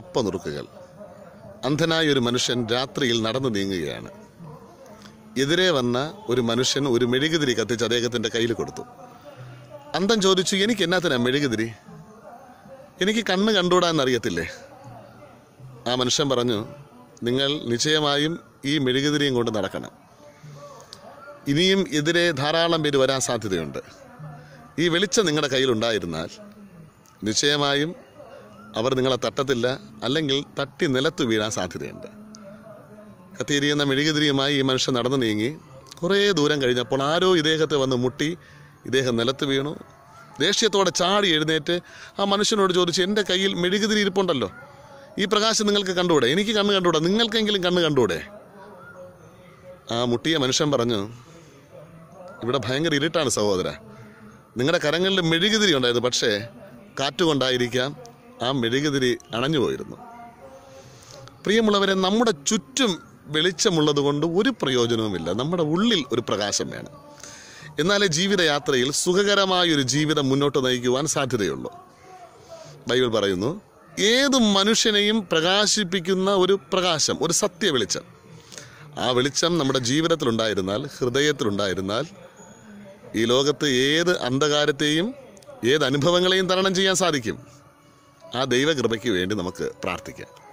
അപ്പനുറുക്കുകൾ അന്ധനായ ഒരു മനുഷ്യൻ രാത്രിയിൽ നടന്നു നീങ്ങുകയാണ് എതിരെ വന്ന ഒരു മനുഷ്യൻ ഒരു മെഴുകുതിരി കത്തിച്ച് അദ്ദേഹത്തിൻ്റെ കയ്യിൽ കൊടുത്തു അന്ധൻ ചോദിച്ചു എനിക്ക് എന്നാത്തിനാ മെഴുകുതിരി എനിക്ക് കണ്ണ് കണ്ടുകൂടാന്നറിയത്തില്ലേ ആ മനുഷ്യൻ പറഞ്ഞു നിങ്ങൾ നിശ്ചയമായും ഈ മെഴുകുതിരിയും കൊണ്ട് നടക്കണം ഇനിയും എതിരെ ധാരാളം പേര് വരാൻ സാധ്യതയുണ്ട് ഈ വെളിച്ചം നിങ്ങളുടെ കയ്യിലുണ്ടായിരുന്നാൽ നിശ്ചയമായും അവർ നിങ്ങളെ തട്ടത്തില്ല അല്ലെങ്കിൽ തട്ടി നിലത്ത് വീഴാൻ സാധ്യതയുണ്ട് കത്തിയിരിക്കുന്ന മെഴുകുതിരിയുമായി ഈ മനുഷ്യൻ നടന്നു നീങ്ങി കുറേ ദൂരം കഴിഞ്ഞപ്പോൾ ആരോ ഇദ്ദേഹത്തെ വന്ന് മുട്ടി ഇദ്ദേഹം നിലത്ത് വീണു ദേഷ്യത്തോടെ ചാടി എഴുന്നേറ്റ് ആ മനുഷ്യനോട് ചോദിച്ചു എൻ്റെ കയ്യിൽ മെഴുകുതിരി ഇരിപ്പുണ്ടല്ലോ ഈ പ്രകാശം നിങ്ങൾക്ക് കണ്ടുകൂടെ എനിക്ക് കണ്ണ് കണ്ടുകൂടെ നിങ്ങൾക്കെങ്കിലും കണ്ണ് കണ്ടുകൂടെ ആ മുട്ടിയ മനുഷ്യൻ പറഞ്ഞു ഇവിടെ ഭയങ്കര ഇരുട്ടാണ് സഹോദര നിങ്ങളുടെ കരങ്ങളിൽ മെഴുകുതിരി ഉണ്ടായിരുന്നു പക്ഷേ കാറ്റുകൊണ്ടായിരിക്കാം ആ മെഴുകുതിരി അണഞ്ഞു പോയിരുന്നു പ്രിയമുള്ളവരെ നമ്മുടെ ചുറ്റും വെളിച്ചമുള്ളത് കൊണ്ട് ഒരു പ്രയോജനവുമില്ല നമ്മുടെ ഉള്ളിൽ ഒരു പ്രകാശം വേണം എന്നാലേ ജീവിതയാത്രയിൽ സുഖകരമായൊരു ജീവിതം മുന്നോട്ട് നയിക്കുവാൻ സാധ്യതയുള്ളൂ ബൈബിൾ പറയുന്നു ഏത് മനുഷ്യനെയും പ്രകാശിപ്പിക്കുന്ന ഒരു പ്രകാശം ഒരു സത്യ വെളിച്ചം ആ വെളിച്ചം നമ്മുടെ ജീവിതത്തിലുണ്ടായിരുന്നാൽ ഹൃദയത്തിലുണ്ടായിരുന്നാൽ ഈ ലോകത്ത് ഏത് അന്ധകാരത്തെയും ഏത് അനുഭവങ്ങളെയും തരണം ചെയ്യാൻ സാധിക്കും ആ ദൈവകൃപയ്ക്ക് വേണ്ടി നമുക്ക് പ്രാർത്ഥിക്കാം